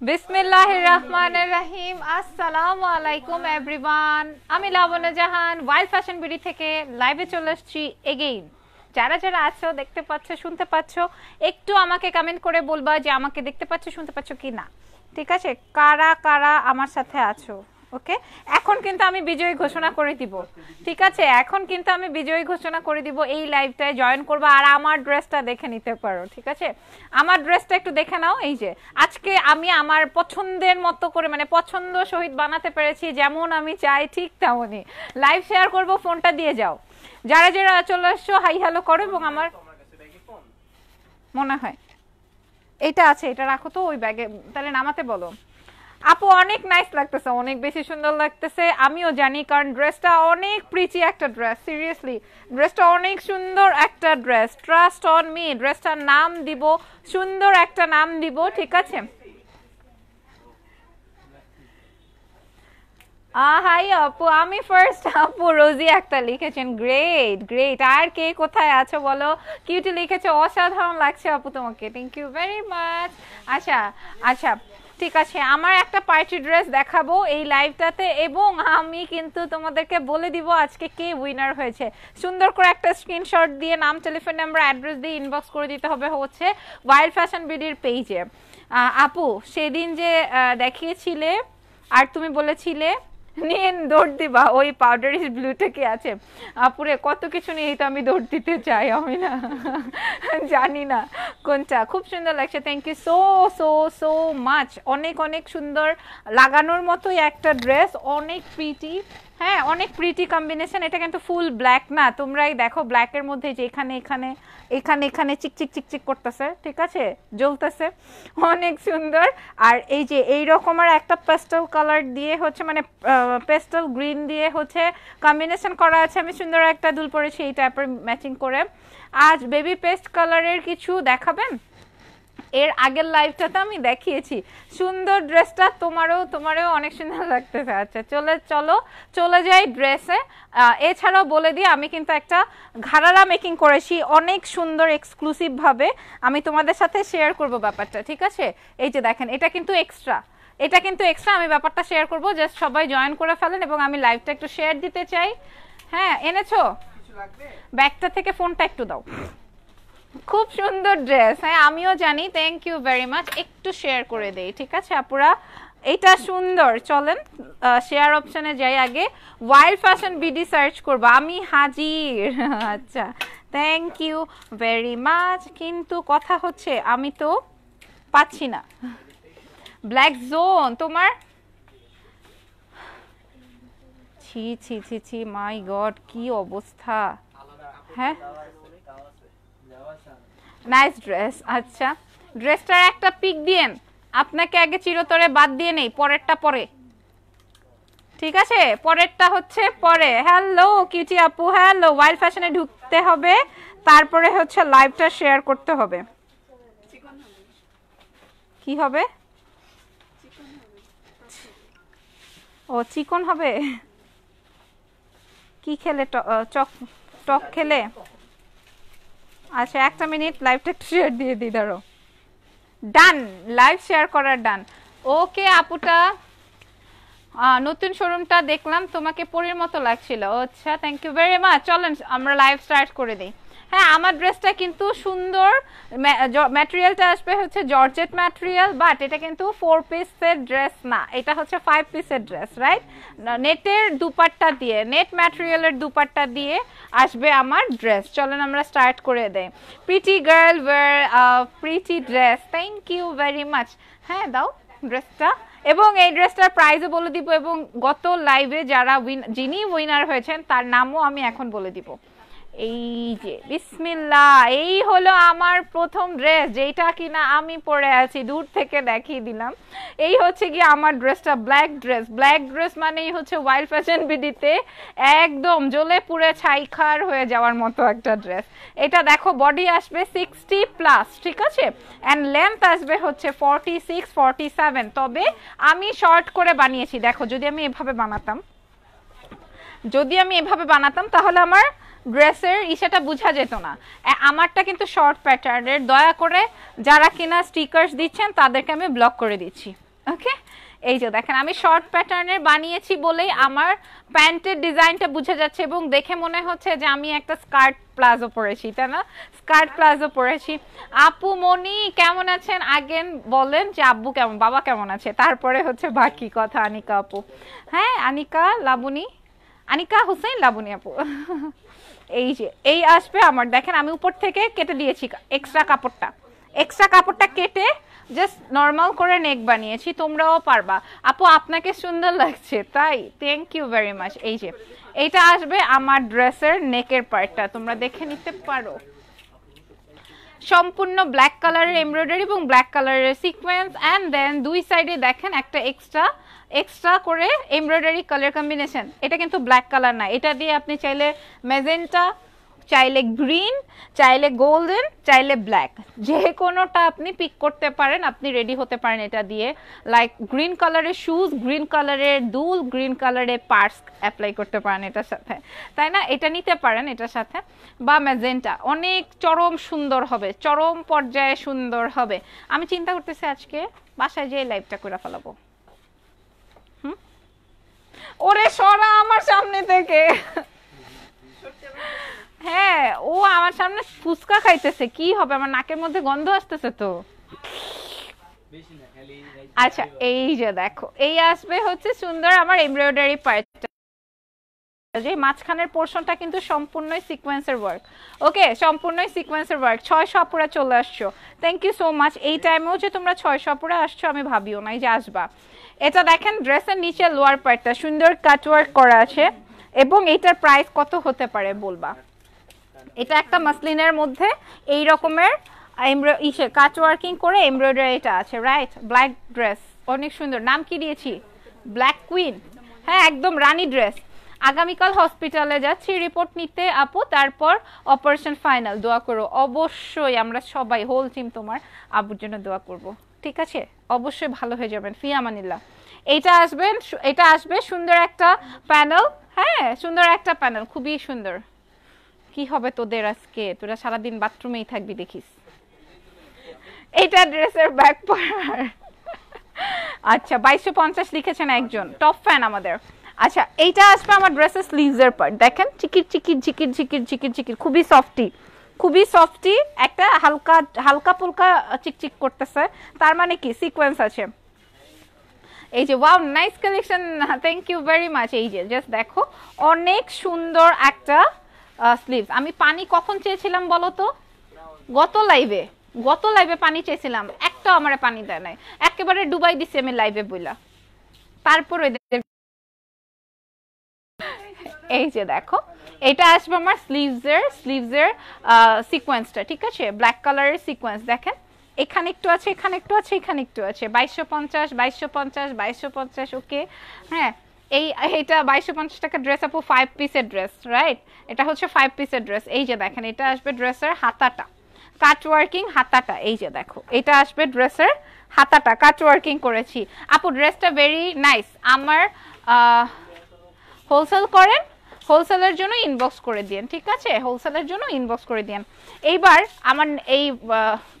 everyone আমি জাহান wild থেকে লাইভে চলে এগেইন যারা যারা দেখতে শুনতে একটু আমাকে করে যে আমাকে দেখতে পাচ্ছ শুনতে পাচ্ছ কি না ঠিক আছে কারা কারা আমার সাথে আছো ওকে এখন কিন্তু আমি বিজয়ী ঘোষণা করে দিব ঠিক আছে এখন কিন্তু আমি বিজয়ী ঘোষণা করে দিব এই লাইভটায় জয়েন করবো আর আমার ড্রেসটা দেখে নিতে পারো ঠিক আছে আমার ড্রেসটা একটু দেখে নাও এই যে আজকে আমি আমার পছন্দের মতো করে মানে পছন্দ সহিত বানাতে পেরেছি যেমন আমি চাই ঠিক তেমনই লাইভ শেয়ার করব ফোনটা দিয়ে যাও যারা যারা চলে আসছো হাই হ্যালো করো এবং আমার মনে হয় এটা আছে এটা রাখো তো ওই ব্যাগে তাহলে নামাতে বলো আপু অনেক নাইস লাগতেছে অনেক বেশি সুন্দর লাগতেছে আমিও জানি কারণ ড্রেসটা অনেক প্রিচি একটা ড্রেস সিরিয়াসলি ড্রেসটা অনেক সুন্দর একটা ড্রেস ট্রাস্ট অন মি ড্রেসটার নাম দিব সুন্দর একটা নাম দিব ঠিক আছে হাই আপু আমি ফার্স্ট আপু রোজি একটা লিখেছেন গ্রেট গ্রেট আর কে কোথায় আছো বলো কিউটি লিখেছে অসাধারণ লাগছে আপু তোমাকে থ্যাংক ইউ ভেরি মাচ আচ্ছা আচ্ছা ঠিক আছে আমার একটা পার্টি ড্রেস দেখাবো এই লাইভটাতে এবং আমি কিন্তু তোমাদেরকে বলে দিব আজকে কে উইনার হয়েছে সুন্দর করে একটা স্ক্রিনশট দিয়ে নাম টেলিফোন নাম্বার অ্যাড্রেস দিয়ে ইনবক্স করে দিতে হবে হচ্ছে ওয়াইল্ড ফ্যাশন বিডির পেজে আপু সেদিন যে দেখিয়েছিলে আর তুমি বলেছিলে নিন দৌড় দিবা ওই পাউডার ইস ব্লু থেকে আছে আপুরে কত কিছু নিয়েই তো আমি দৌড় দিতে চাই আমি না জানি না কোনটা খুব সুন্দর লাগছে thank you so so so much অনেক অনেক সুন্দর লাগানোর মতোই একটা ড্রেস অনেক প্রিটি হ্যাঁ অনেক প্রিটি কম্বিনেশন এটা কিন্তু ফুল ব্ল্যাক না তোমরাই দেখো ব্ল্যাকের মধ্যে যে এখানে এখানে এখানে এখানে চিকচিক চিকচিক করতেছে ঠিক আছে জ্বলতেছে অনেক সুন্দর আর এই যে এই রকমের একটা পেস্টাল কালার দিয়ে হচ্ছে মানে পেস্টাল গ্রিন দিয়ে হচ্ছে কম্বিনেশন করা আছে আমি সুন্দর একটা দুল পরেছি এই টাইপের ম্যাচিং করে আজ বেবি পেস্ট কালারের কিছু দেখাবেন এর আগের লাইভটা তো আমি দেখিয়েছি সুন্দর ড্রেসটা তোমারও তোমারও অনেক সুন্দর লাগতেছে আচ্ছা চলে চলো চলে যাই ড্রেসে এছাড়াও বলে দিই আমি কিন্তু একটা ঘাড়ারা মেকিং করেছি অনেক সুন্দর এক্সক্লুসিভভাবে আমি তোমাদের সাথে শেয়ার করব ব্যাপারটা ঠিক আছে এই যে দেখেন এটা কিন্তু এক্সট্রা এটা কিন্তু এক্সট্রা আমি ব্যাপারটা শেয়ার করব জাস্ট সবাই জয়েন করে ফেলেন এবং আমি লাইভটা একটু শেয়ার দিতে চাই হ্যাঁ এনেছো ব্যাগটা থেকে ফোনটা একটু দাও খুব সুন্দর ড্রেস হ্যাঁ আমিও জানি থ্যাংক ইউ ভেরি মাচ একটু শেয়ার করে দেই ঠিক আছে আপুরা এটা সুন্দর চলেন শেয়ার অপশনে যাই আগে ওয়াইল্ড ফ্যাশন বিডি সার্চ করবো আমি হাজির আচ্ছা থ্যাংক ইউ ভেরি মাচ কিন্তু কথা হচ্ছে আমি তো পাচ্ছি না ব্ল্যাক জোন তোমার ছি ছি ছি ছি মাই গড কি অবস্থা হ্যাঁ নাইস ড্রেস আচ্ছা ড্রেসটার একটা পিক দিয়েন আপনাকে আগে চিরতরে বাদ দিয়ে নেই পরেরটা পরে ঠিক আছে পরেরটা হচ্ছে পরে হ্যালো কিউটি আপু হ্যালো ওয়াইল্ড ফ্যাশনে ঢুকতে হবে তারপরে হচ্ছে লাইভটা শেয়ার করতে হবে কি হবে ও চিকন হবে কি খেলে টক টক খেলে আচ্ছা একটা মিনিট লাইভটা একটু শেয়ার দিয়ে দিই ধরো ডান লাইভ শেয়ার করার ডান ওকে আপুটা নতুন শোরুমটা দেখলাম তোমাকে পরীর মতো লাগছিল আচ্ছা থ্যাংক ইউ ভেরি মাচ চলেন আমরা লাইভ স্টার্ট করে দিই হ্যাঁ আমার ড্রেসটা কিন্তু সুন্দর ম্যাটেরিয়ালটা আসবে হচ্ছে জর্জেট ম্যাটেরিয়াল বাট এটা কিন্তু ফোর পিসের ড্রেস না এটা হচ্ছে ফাইভ পিসের ড্রেস রাইট নেটের দুপাট্টা দিয়ে নেট ম্যাটেরিয়ালের দুপাট্টা দিয়ে আসবে আমার ড্রেস চলেন আমরা স্টার্ট করে দেয় pretty girl wear pretty dress thank you very much হ্যাঁ দাও ড্রেসটা এবং এই ড্রেসটার প্রাইজও বলে দিব এবং গত লাইভে যারা উইন যিনি উইনার হয়েছেন তার নামও আমি এখন বলে দিব এই যে বিসমিল্লা এই হলো আমার প্রথম ড্রেস যেটা কিনা আমি পরে আছি দূর থেকে দেখিয়ে দিলাম এই হচ্ছে কি আমার ড্রেসটা ব্ল্যাক ড্রেস ব্ল্যাক ড্রেস মানেই হচ্ছে ওয়াইল্ড ফ্যাশন বিডিতে একদম জ্বলে পুড়ে ছাইখার হয়ে যাওয়ার মতো একটা ড্রেস এটা দেখো বডি আসবে সিক্সটি প্লাস ঠিক আছে অ্যান্ড লেন্থ আসবে হচ্ছে ফর্টি সিক্স ফর্টি সেভেন তবে আমি শর্ট করে বানিয়েছি দেখো যদি আমি এভাবে বানাতাম যদি আমি এভাবে বানাতাম তাহলে আমার ড্রেসের ইশাটা বোঝা যেত না আমারটা কিন্তু শর্ট প্যাটার্নের দয়া করে যারা কিনা স্টিকার্স দিচ্ছেন তাদেরকে আমি ব্লক করে দিচ্ছি ওকে এই যে দেখেন আমি শর্ট প্যাটার্নের বানিয়েছি বলেই আমার প্যান্টের ডিজাইনটা বুঝে যাচ্ছে এবং দেখে মনে হচ্ছে যে আমি একটা স্কার্ট প্লাজো পরেছি তাই না স্কার্ট প্লাজো পরেছি আপু মনি কেমন আছেন আগেন বলেন যে আব্বু কেমন বাবা কেমন আছে তারপরে হচ্ছে বাকি কথা আনিকা আপু হ্যাঁ আনিকা লাবুনি আনিকা হোসেন লাবুনি আপু এই যে এই আসবে আমার দেখেন আমি উপর থেকে কেটে দিয়েছি এক্সট্রা কাপড়টা এক্সট্রা কাপড়টা কেটে জাস্ট নর্মাল করে নেক বানিয়েছি তোমরাও পারবা আপু আপনাকে সুন্দর লাগছে তাই থ্যাংক ইউ ভেরি মাচ এই যে এইটা আসবে আমার ড্রেসের নেকের পার্টটা তোমরা দেখে নিতে পারো সম্পূর্ণ ব্ল্যাক কালারের এমব্রয়ডারি এবং ব্ল্যাক কালারের সিকোয়েন্স অ্যান্ড দেন দুই সাইডে দেখেন একটা এক্সট্রা এক্সট্রা করে এমব্রয়ডারি কালার কম্বিনেশন এটা কিন্তু ব্ল্যাক কালার না এটা দিয়ে আপনি চাইলে মেজেন্টা চাইলে গ্রিন চাইলে গোল্ডেন চাইলে ব্ল্যাক যে কোনোটা আপনি পিক করতে পারেন আপনি রেডি হতে পারেন এটা দিয়ে লাইক গ্রিন কালারের শুজ গ্রিন কালারের দুল গ্রিন কালারের পার্স অ্যাপ্লাই করতে পারেন এটার সাথে তাই না এটা নিতে পারেন এটার সাথে বা ম্যাজেন্টা অনেক চরম সুন্দর হবে চরম পর্যায়ে সুন্দর হবে আমি চিন্তা করতেছি আজকে বাসায় যেয়ে লাইভটা করে ফেলাবো ওরে সরা আমার সামনে থেকে হ্যাঁ ও আমার সামনে ফুচকা খাইতেছে কি হবে আমার নাকের মধ্যে গন্ধ আসতেছে তো আচ্ছা এই যে দেখো এই আসবে হচ্ছে সুন্দর আমার এমব্রয়ডারি পার যে মাঝখানের পোর্শনটা কিন্তু সম্পূর্ণই সিকোয়েন্সের ওয়ার্ক ওকে সম্পূর্ণই সিকোয়েন্সের ওয়ার্ক ছয় আপুরা চলে আসছো থ্যাংক ইউ সো মাচ এই টাইমেও যে তোমরা ছয় আপুরা আসছো আমি ভাবিও নাই যে আসবা এটা দেখেন ড্রেসের নিচে লোয়ার পার্টটা সুন্দর কাটওয়ার্ক করা আছে এবং এটার প্রাইস কত হতে পারে বলবা এটা একটা মাসলিনের মধ্যে এই রকমের ইসে কাটওয়ার্কিং করে এমব্রয়ডারিটা আছে রাইট ব্ল্যাক ড্রেস অনেক সুন্দর নাম কি দিয়েছি ব্ল্যাক কুইন হ্যাঁ একদম রানী ড্রেস আগামীকাল হসপিটালে যাচ্ছি রিপোর্ট নিতে আপু তারপর অপারেশন ফাইনাল দোয়া করো অবশ্যই আমরা সবাই হোল টিম তোমার আবুর জন্য দোয়া করব ঠিক আছে অবশ্যই ভালো হয়ে যাবেন ফিয়ামানিল্লাহ এটা আসবেন এটা আসবে সুন্দর একটা প্যানেল হ্যাঁ সুন্দর একটা প্যানেল খুবই সুন্দর কি হবে তোদের আজকে তোরা সারাদিন বাথরুমেই থাকবি দেখিস এটা ড্রেসের ব্যাক পর আচ্ছা বাইশশো পঞ্চাশ লিখেছেন একজন টপ ফ্যান আমাদের আচ্ছা এইটা আসবে আমার ড্রেসের স্লিভসের পার্ট দেখেন চিকির চিকির ঝিকির ঝিকির ঝিকির ঝিকির খুবই সফটি খুবই সফটি একটা হালকা হালকা পুলকা চিকচিক করতেছে তার মানে কি সিকোয়েন্স আছে এই যে wow nice collection thank you very much এই যে জাস্ট দেখো অনেক সুন্দর একটা স্লিভস আমি পানি কখন চেয়েছিলাম বলো তো গত লাইভে গত লাইভে পানি চেয়েছিলাম একটাও আমার পানি দেয় নাই একেবারে ডুবাই দিছি আমি লাইভে বইলা তারপর এই যে দেখো এটা আসবে আমার স্লিভসের স্লিভসের সিকোয়েন্সটা ঠিক আছে ব্ল্যাক কালারের সিকোয়েন্স দেখেন এখানে একটু আছে এখানে একটু আছে এখানে একটু আছে বাইশশো পঞ্চাশ বাইশশো পঞ্চাশ বাইশশো পঞ্চাশ ওকে হ্যাঁ এই এটা বাইশশো পঞ্চাশ টাকা ড্রেস আপু ফাইভ পিসের ড্রেস রাইট এটা হচ্ছে ফাইভ পিসের ড্রেস এই যে দেখেন এটা আসবে ড্রেসের হাতাটা কাটওয়ার্কিং হাতাটা এই যে দেখো এটা আসবে ড্রেসের হাতাটা কাটওয়ার্কিং করেছি আপু ড্রেসটা ভেরি নাইস আমার হোলসেল করেন হোলসেলের জন্য ইনবক্স করে দিন ঠিক আছে হোলসেলের জন্য ইনবক্স করে দিন এইবার আমার এই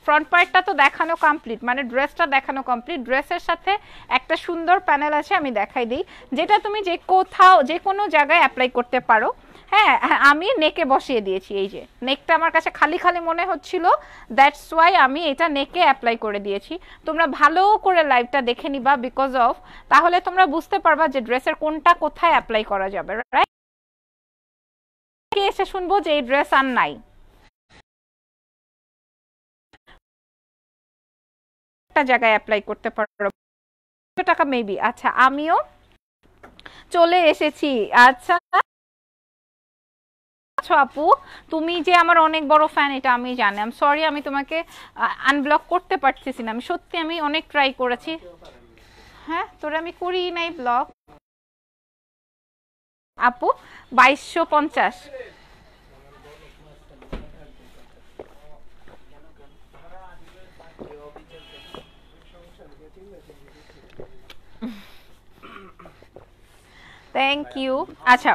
ফ্রন্ট পার্টটা তো দেখানো কমপ্লিট মানে ড্রেসটা দেখানো কমপ্লিট ড্রেসের সাথে একটা সুন্দর প্যানেল আছে আমি দেখাই দিই যেটা তুমি যে কোথাও যে কোনো জায়গায় অ্যাপ্লাই করতে পারো হ্যাঁ, হ্যাঁ আমি নেকে বসিয়ে দিয়েছি এই যে নেকটা আমার কাছে খালি খালি মনে হচ্ছিল দ্যাটস ওয়াই আমি এটা নেকে অ্যাপ্লাই করে দিয়েছি তোমরা ভালো করে লাইভটা দেখে নিবা বিকজ অফ তাহলে তোমরা বুঝতে পারবা যে ড্রেসের কোনটা কোথায় অ্যাপ্লাই করা যাবে রাইট এসে শুনবো যে এই ড্রেস আর নাই একটা জায়গায় অ্যাপ্লাই করতে পারো টাকা মেবি আচ্ছা আমিও চলে এসেছি আচ্ছা, আচ্ছা আপু তুমি যে আমার অনেক বড় ফ্যান এটা আমি জানি আমি সরি আমি তোমাকে আনব্লক করতে পারতেছি না আমি সত্যি আমি অনেক ট্রাই করেছি হ্যাঁ তোরা আমি করি নাই ব্লক আপু বাইশশো পঞ্চাশ থ্যাংক ইউ আচ্ছা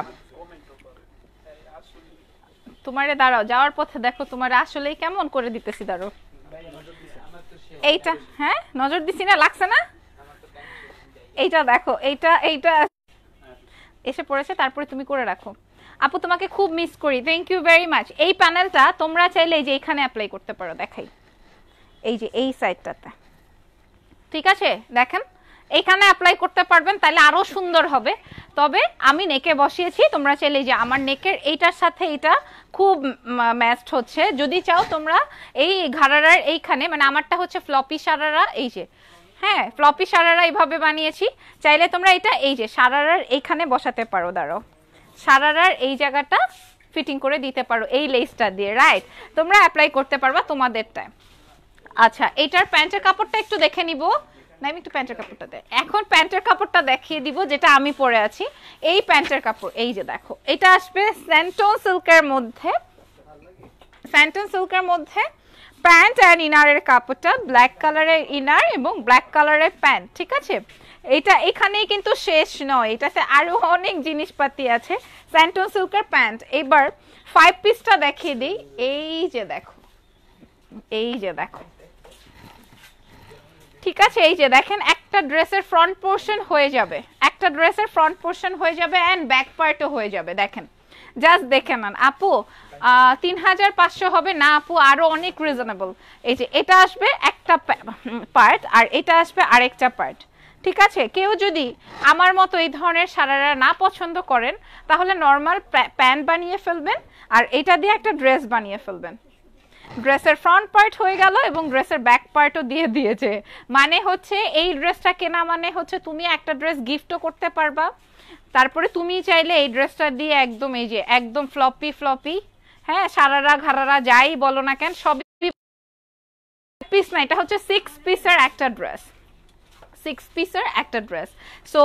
তোমারে দাঁড়াও যাওয়ার পথে দেখো তোমার আসলেই কেমন করে দিতেছি দাঁড়ো এইটা হ্যাঁ নজর দিছি না লাগছে না এইটা দেখো এইটা এইটা এসে পড়েছে তারপরে তুমি করে রাখো আপু তোমাকে খুব মিস করি থ্যাংক ইউ ভেরি মাচ এই প্যানেলটা তোমরা চাইলে এই যে এইখানে অ্যাপ্লাই করতে পারো দেখাই এই যে এই সাইডটাতে ঠিক আছে দেখেন এখানে অ্যাপ্লাই করতে পারবেন তাহলে আরও সুন্দর হবে তবে আমি নেকে বসিয়েছি তোমরা চাইলে যে আমার নেকের এইটার সাথে এটা খুব ম্যাচড হচ্ছে যদি চাও তোমরা এই ঘাড়ার এইখানে মানে আমারটা হচ্ছে ফ্লপি সারারা এই যে হ্যাঁ ফ্লপি সারারা এইভাবে বানিয়েছি চাইলে তোমরা এটা এই যে সারারার এইখানে বসাতে পারো দাঁড়ো সারারার এই জায়গাটা ফিটিং করে দিতে পারো এই লেসটা দিয়ে রাইট তোমরা অ্যাপ্লাই করতে পারবা তোমাদেরটায় আচ্ছা এটার প্যান্টের কাপড়টা একটু দেখে নিবো না আমি একটু প্যান্টের কাপড়টা দেয় এখন প্যান্টের কাপড়টা দেখিয়ে দিব যেটা আমি পরে আছি এই প্যান্টের কাপড় এই যে দেখো এটা আসবে স্যান্টন সিল্কের মধ্যে স্যান্টন সিল্কের মধ্যে প্যান্ট অ্যান্ড ইনারের কাপড়টা ব্ল্যাক কালারের ইনার এবং ব্ল্যাক কালারের প্যান্ট ঠিক আছে এটা এখানেই কিন্তু শেষ নয় এটাতে আরও অনেক জিনিসপাতি আছে স্যান্টন সিল্কের প্যান্ট এবার ফাইভ পিসটা দেখিয়ে দিই এই যে দেখো এই যে দেখো ঠিক আছে এই যে দেখেন একটা ড্রেসের ফ্রন্ট পোর্শন হয়ে যাবে একটা ড্রেসের ফ্রন্ট পোর্শন হয়ে যাবে অ্যান্ড ব্যাক পার্টও হয়ে যাবে দেখেন জাস্ট দেখে নেন আপু তিন হাজার পাঁচশো হবে না আপু আরও অনেক রিজনেবল এই যে এটা আসবে একটা পার্ট আর এটা আসবে আরেকটা পার্ট ঠিক আছে কেউ যদি আমার মতো এই ধরনের সারারা না পছন্দ করেন তাহলে নর্মাল প্যান্ট বানিয়ে ফেলবেন আর এটা দিয়ে একটা ড্রেস বানিয়ে ফেলবেন ড্রেসের ফ্রন্ট পার্ট হয়ে গেল এবং ড্রেসের ব্যাক পার্টও দিয়ে দিয়েছে মানে হচ্ছে এই ড্রেসটা কেনা মানে হচ্ছে তুমি একটা ড্রেস গিফটও করতে পারবা তারপরে তুমি চাইলে এই ড্রেসটা দিয়ে একদম এই যে একদম ফ্লপি ফ্লপি হ্যাঁ সারারা ঘারারা যাই বলো না কেন সবই পিস না এটা হচ্ছে সিক্স পিসের একটা ড্রেস সিক্স পিসের একটা ড্রেস সো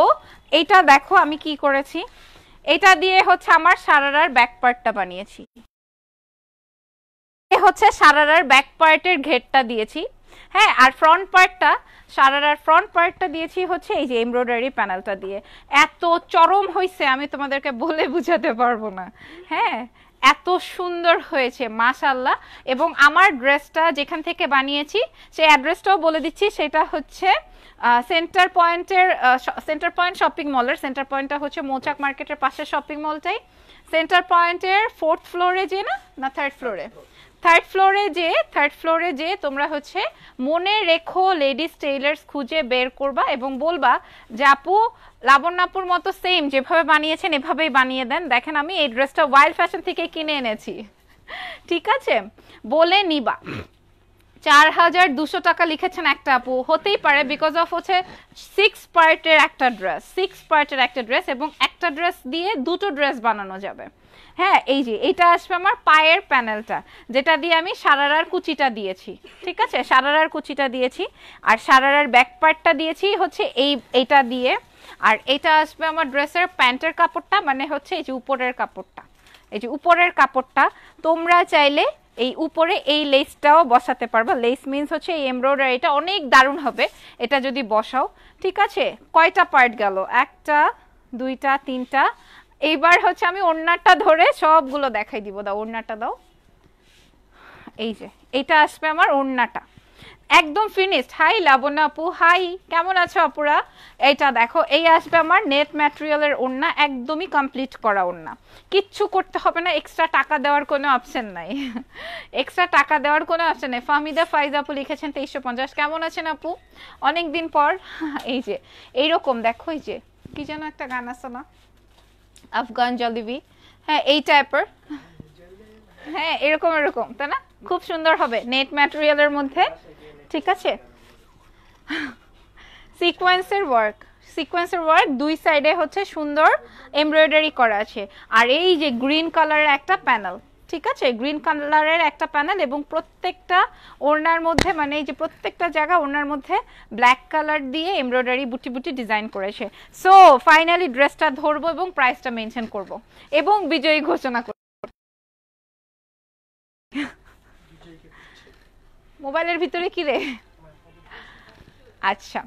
এইটা দেখো আমি কি করেছি এটা দিয়ে হচ্ছে আমার সারারার ব্যাক পার্টটা বানিয়েছি এ হচ্ছে সারারার ব্যাক পার্টের ঘেরটা দিয়েছি হ্যাঁ আর ফ্রন্ট পার্টটা সারারার ফ্রন্ট পার্টটা দিয়েছি হচ্ছে এই যে এমব্রয়ডারি প্যানেলটা দিয়ে এত চরম হয়েছে আমি তোমাদেরকে বলে বুঝাতে পারবো না হ্যাঁ এত সুন্দর হয়েছে মাশাল্লাহ এবং আমার ড্রেসটা যেখান থেকে বানিয়েছি সেই অ্যাড্রেসটাও বলে দিচ্ছি সেটা হচ্ছে সেন্টার পয়েন্টের সেন্টার পয়েন্ট শপিং মলের সেন্টার পয়েন্টটা হচ্ছে মৌচাক মার্কেটের পাশে শপিং মলটাই সেন্টার পয়েন্টের ফোর্থ ফ্লোরে যে না না থার্ড ফ্লোরে থার্ড ফ্লোরে যে থার্ড ফ্লোরে যে তোমরা হচ্ছে মনে রেখো লেডিস টেইলার্স খুঁজে বের করবা এবং বলবা যে আপু লাবণ্যাপুর মতো সেম যেভাবে বানিয়েছেন এভাবেই বানিয়ে দেন দেখেন আমি এই ড্রেসটা ওয়াইল্ড ফ্যাশন থেকে কিনে এনেছি ঠিক আছে বলে নিবা চার হাজার দুশো টাকা লিখেছেন একটা আপু হতেই পারে বিকজ অফ হচ্ছে সিক্স পার্টের একটা ড্রেস সিক্স পার্টের একটা ড্রেস এবং একটা ড্রেস দিয়ে দুটো ড্রেস বানানো যাবে হ্যাঁ এই যে এটা আসবে আমার পায়ের প্যানেলটা যেটা দিয়ে আমি সারারার কুচিটা দিয়েছি ঠিক আছে সারারার কুচিটা দিয়েছি আর সারারার ব্যাক পার্টটা দিয়েছি হচ্ছে এই এইটা দিয়ে আর এটা আসবে আমার ড্রেসের প্যান্টের কাপড়টা মানে হচ্ছে এই যে উপরের কাপড়টা এই যে উপরের কাপড়টা তোমরা চাইলে এই উপরে এই লেসটাও বসাতে পারবা লেস মিন্স হচ্ছে এই এমব্রয়ডারিটা অনেক দারুণ হবে এটা যদি বসাও ঠিক আছে কয়টা পার্ট গেল একটা দুইটা তিনটা এইবার হচ্ছে আমি ওড়নাটা ধরে সবগুলো দেখাই দিব দাও ওড়নাটা দাও এই যে এটা আসবে আমার ওড়নাটা একদম ফিনিশড হাই লাবণ্য আপু হাই কেমন আছো আপুরা এটা দেখো এই আসবে আমার নেট ম্যাটেরিয়ালের ওড়না একদমই কমপ্লিট করা ওড়না কিচ্ছু করতে হবে না এক্সট্রা টাকা দেওয়ার কোনো অপশন নাই এক্সট্রা টাকা দেওয়ার কোনো অপশন নেই ফাহমিদা ফাইজ আপু লিখেছেন তেইশশো পঞ্চাশ কেমন আছেন আপু অনেক দিন পর এই যে এইরকম দেখো এই যে কি যেন একটা গান আছে না আফগান জলিবি হ্যাঁ এই টাইপের হ্যাঁ এরকম এরকম তাই না খুব সুন্দর হবে নেট ম্যাটেরিয়ালের মধ্যে ঠিক আছে সিকোয়েন্সের ওয়ার্ক সিকোয়েন্সের ওয়ার্ক দুই সাইডে হচ্ছে সুন্দর এমব্রয়ডারি করা আছে আর এই যে গ্রিন কালারের একটা প্যানেল ঠিক আছে গ্রিন কালারের একটা প্যানেল এবং প্রত্যেকটা ওনার মধ্যে মানে এই যে প্রত্যেকটা জায়গা ওনার মধ্যে ব্ল্যাক কালার দিয়ে এমব্রয়ডারি বুটি বুটি ডিজাইন করেছে সো ফাইনালি ড্রেসটা ধরবো এবং প্রাইসটা মেনশন করব এবং বিজয়ী ঘোষণা মোবাইলের ভিতরে কি রে আচ্ছা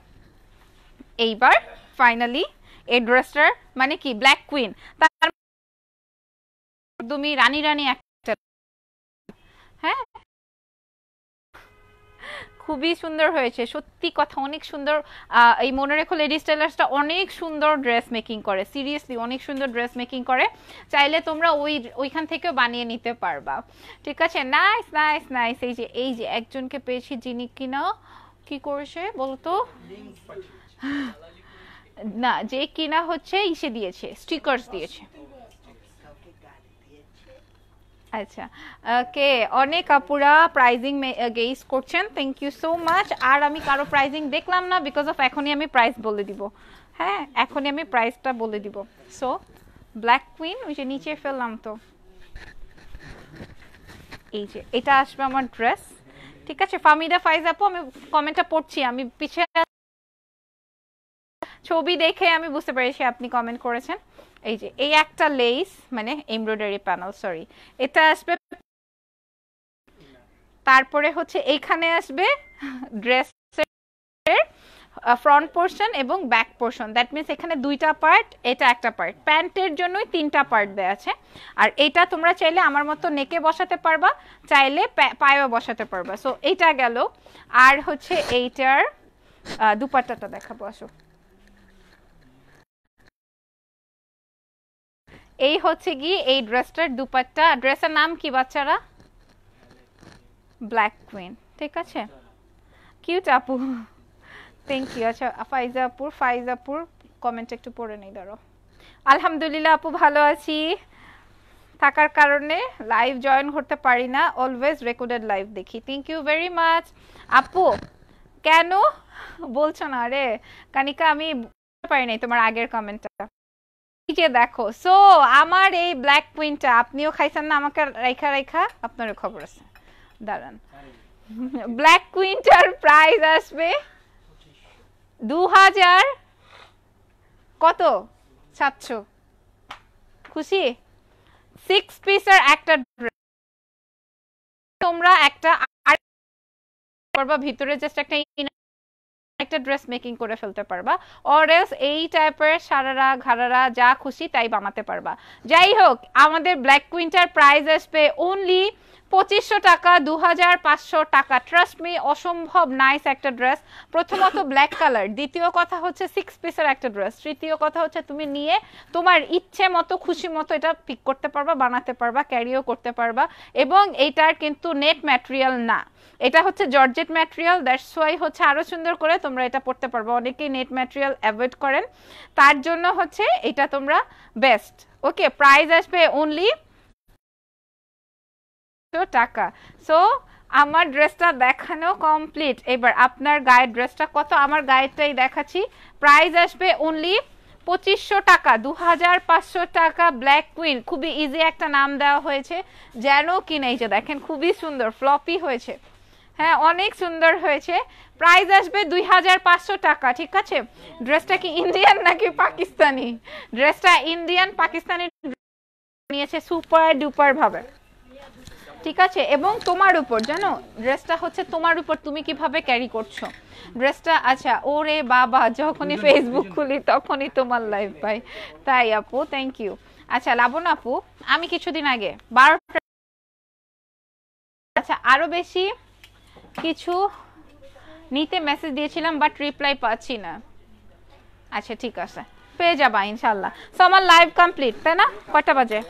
এইবার ফাইনালি এই ড্রেসটার মানে কি ব্ল্যাক কুইন তার তুমি রানী রানী একটা হ্যাঁ খুবই সুন্দর হয়েছে সত্যি কথা অনেক সুন্দর এই মনে রেখো লেডিস টেলার্সটা অনেক সুন্দর ড্রেস মেকিং করে সিরিয়াসলি অনেক সুন্দর ড্রেস মেকিং করে চাইলে তোমরা ওই ওইখান থেকেও বানিয়ে নিতে পারবা ঠিক আছে নাইস নাইস নাইস এই যে এই যে একজনকে পেয়েছি যিনি কিনা কি করেছে বলতো না যে কিনা হচ্ছে ইসে দিয়েছে স্টিকার্স দিয়েছে আচ্ছা ওকে অনেক আপুরা প্রাইজিং গেইস করছেন থ্যাংক ইউ সো মাচ আর আমি কারো প্রাইজিং দেখলাম না বিকজ অফ এখনই আমি প্রাইস বলে দিব হ্যাঁ এখনই আমি প্রাইসটা বলে দিব সো ব্ল্যাক কুইন ওই যে নিচে ফেললাম তো এই যে এটা আসবে আমার ড্রেস ঠিক আছে ফামিদা ফাইজ আপু আমি কমেন্টটা পড়ছি আমি পিছিয়ে ছবি দেখে আমি বুঝতে পেরেছি আপনি কমেন্ট করেছেন এই যে এই একটা লেস মানে এমব্রয়ডারি প্যানেল সরি এটা আসবে তারপরে হচ্ছে এইখানে আসবে ড্রেসের ফ্রন্ট পোর্শন এবং ব্যাক পোর্শন দ্যাট মিনস এখানে দুইটা পার্ট এটা একটা পার্ট প্যান্টের জন্যই তিনটা পার্ট দেওয়া আছে আর এটা তোমরা চাইলে আমার মতো নেকে বসাতে পারবা চাইলে পায়েও বসাতে পারবা সো এইটা গেল আর হচ্ছে এইটার দুপাট্টাটা দেখাবো আসো এই হচ্ছে গিয়ে এই ড্রেসটার দুপাট্টা ড্রেসের নাম কি বাচ্চারা ব্ল্যাক কুইন ঠিক আছে কিউট আপু থ্যাংক ইউ আচ্ছা ফাইজাপুর ফাইজাপুর কমেন্ট একটু পড়ে নেই ধরো আলহামদুলিল্লাহ আপু ভালো আছি থাকার কারণে লাইভ জয়েন করতে পারি না অলওয়েজ রেকর্ডেড লাইভ দেখি থ্যাংক ইউ ভেরি মাচ আপু কেন বলছো না রে কানিকা আমি পারি নাই তোমার আগের কমেন্টটা কে দেখো সো আমার এই ব্ল্যাক কুইনটা আপনিও খাইছেন না আমাকে রাইখা রাইখা আপনারও খবর আছে দাঁড়ান ব্ল্যাক কুইনটার প্রাইস আসবে দু হাজার কত সাতশো খুশি সিক্স পিসের একটা তোমরা একটা করবা ভিতরে জাস্ট একটা একটা ড্রেস মেকিং করে ফেলতে পারবা অর এলস এই টাইপের সারারা ঘাড়ারা যা খুশি তাই বানাতে পারবা যাই হোক আমাদের ব্ল্যাক কুইন্টার প্রাইস আসবে অনলি পঁচিশশো টাকা দু হাজার পাঁচশো টাকা ট্রাস্ট মি অসম্ভব নাইস একটা ড্রেস প্রথমত ব্ল্যাক কালার দ্বিতীয় কথা হচ্ছে সিক্স পিসের একটা ড্রেস তৃতীয় কথা হচ্ছে তুমি নিয়ে তোমার ইচ্ছে মতো খুশি মতো এটা পিক করতে পারবা বানাতে পারবা ক্যারিও করতে পারবা এবং এইটার কিন্তু নেট ম্যাটেরিয়াল না এটা হচ্ছে জর্জেট ম্যাটেরিয়াল দ্যাটস ওয়াই হচ্ছে আরও সুন্দর করে তোমরা এটা পড়তে পারবে অনেকেই নেট ম্যাটেরিয়াল অ্যাভয়েড করেন তার জন্য হচ্ছে এটা তোমরা বেস্ট ওকে প্রাইস আসবে অনলি টাকা সো আমার ড্রেসটা দেখানো কমপ্লিট এবার আপনার গায়ের ড্রেসটা কত আমার গায়েরটাই দেখাচ্ছি প্রাইস আসবে অনলি পঁচিশশো টাকা দু হাজার পাঁচশো টাকা ব্ল্যাক কুইন খুবই ইজি একটা নাম দেওয়া হয়েছে যেন কিনে এই যে দেখেন খুবই সুন্দর ফ্লপি হয়েছে হ্যাঁ অনেক সুন্দর হয়েছে প্রাইস আসবে দুই হাজার পাঁচশো টাকা ঠিক আছে ড্রেসটা কি ইন্ডিয়ান নাকি পাকিস্তানি ড্রেসটা ইন্ডিয়ান পাকিস্তানি নিয়েছে সুপার ডুপার ভাবে ঠিক আছে এবং তোমার উপর জানো ড্রেসটা হচ্ছে তোমার উপর তুমি কিভাবে ক্যারি করছো ড্রেসটা আচ্ছা ওরে বাবা যখনই ফেসবুক খুলি তখনই তোমার লাইফ পাই তাই আপু থ্যাংক ইউ আচ্ছা লাবণ আপু আমি কিছুদিন আগে বারোটা আচ্ছা আরো বেশি কিছু নিতে মেসেজ দিয়েছিলাম বাট রিপ্লাই পাচ্ছি না আচ্ছা ঠিক আছে পেয়ে যাবা ইনশাল্লাহ সো আমার লাইভ কমপ্লিট তাই না কটা বাজে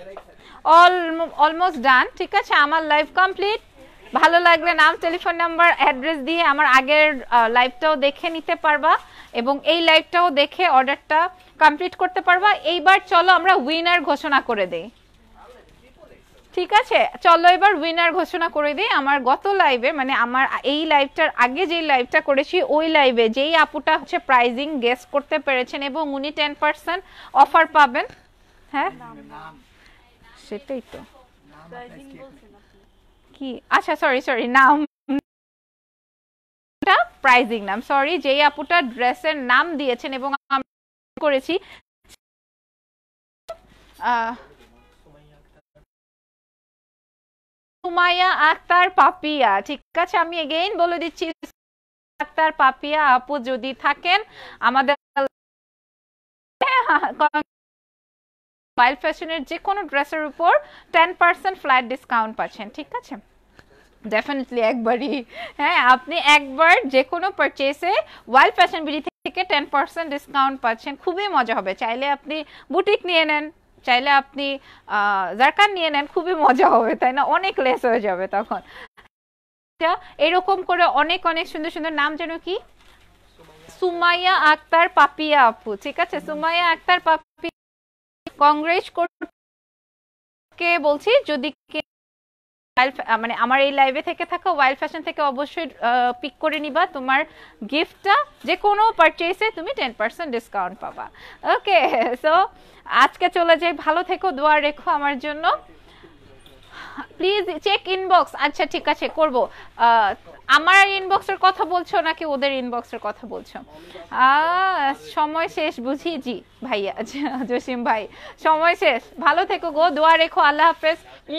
অল অলমোস্ট ডান ঠিক আছে আমার লাইভ কমপ্লিট ভালো লাগলে নাম টেলিফোন নাম্বার অ্যাড্রেস দিয়ে আমার আগের লাইভটাও দেখে নিতে পারবা এবং এই লাইভটাও দেখে অর্ডারটা কমপ্লিট করতে পারবা এইবার চলো আমরা উইনার ঘোষণা করে দিই ঠিক আছে চলো এবার উইনার ঘোষণা করে দিই আমার গত লাইভে মানে আমার এই লাইভটার আগে যেই লাইভটা করেছি ওই লাইভে যেই আপুটা হচ্ছে প্রাইজিং গেস করতে পেরেছেন এবং উনি টেন পার্সেন্ট অফার পাবেন হ্যাঁ সেটাই তো কি আচ্ছা সরি সরি নাম প্রাইজিং নাম সরি যেই আপুটা ড্রেসের নাম দিয়েছেন এবং করেছি আহ সুমাইয়া আক্তার পাপিয়া ঠিক আছে আমি এগেইন বলে দিচ্ছি আক্তার পাপিয়া আপু যদি থাকেন আমাদের মোবাইল ফ্যাশনের যে কোনো ড্রেসের উপর টেন পার্সেন্ট ফ্ল্যাট ডিসকাউন্ট পাচ্ছেন ঠিক আছে ডেফিনেটলি একবারই হ্যাঁ আপনি একবার যে কোনো পারচেসে ওয়াইল্ড ফ্যাশন বিডি থেকে টেন পার্সেন্ট ডিসকাউন্ট পাচ্ছেন খুবই মজা হবে চাইলে আপনি বুটিক নিয়ে নেন চাইলে আপনি জারকান নিয়ে নেন খুবই মজা হবে তাই না অনেক লেস হয়ে যাবে তখন আচ্ছা, এরকম করে অনেক অনেক সুন্দর সুন্দর নাম যেন কি সুমাইয়া আক্তার পাপিয়া আপু ঠিক আছে সুমাইয়া আক্তার পাপিয়া কংগ্রেস কে বলছি যদি কে মানে আমার এই লাইভে থেকে থাকা ওয়াইল্ড ফ্যাশন থেকে অবশ্যই পিক করে নিবা তোমার গিফটটা যে কোনো পারচেসে তুমি টেন পার্সেন্ট ডিসকাউন্ট পাবা ওকে সো আজকে চলে যাই ভালো থেকো দোয়া রেখো আমার জন্য প্লিজ চেক ইনবক্স আচ্ছা ঠিক আছে করব আমার ইনবক্সের কথা বলছো নাকি ওদের ইনবক্সের কথা বলছো সময় শেষ বুঝি জি ভাইয়া আচ্ছা, জসিম ভাই সময় শেষ ভালো থেকো গো দোয়া রেখো আল্লাহ হাফেজ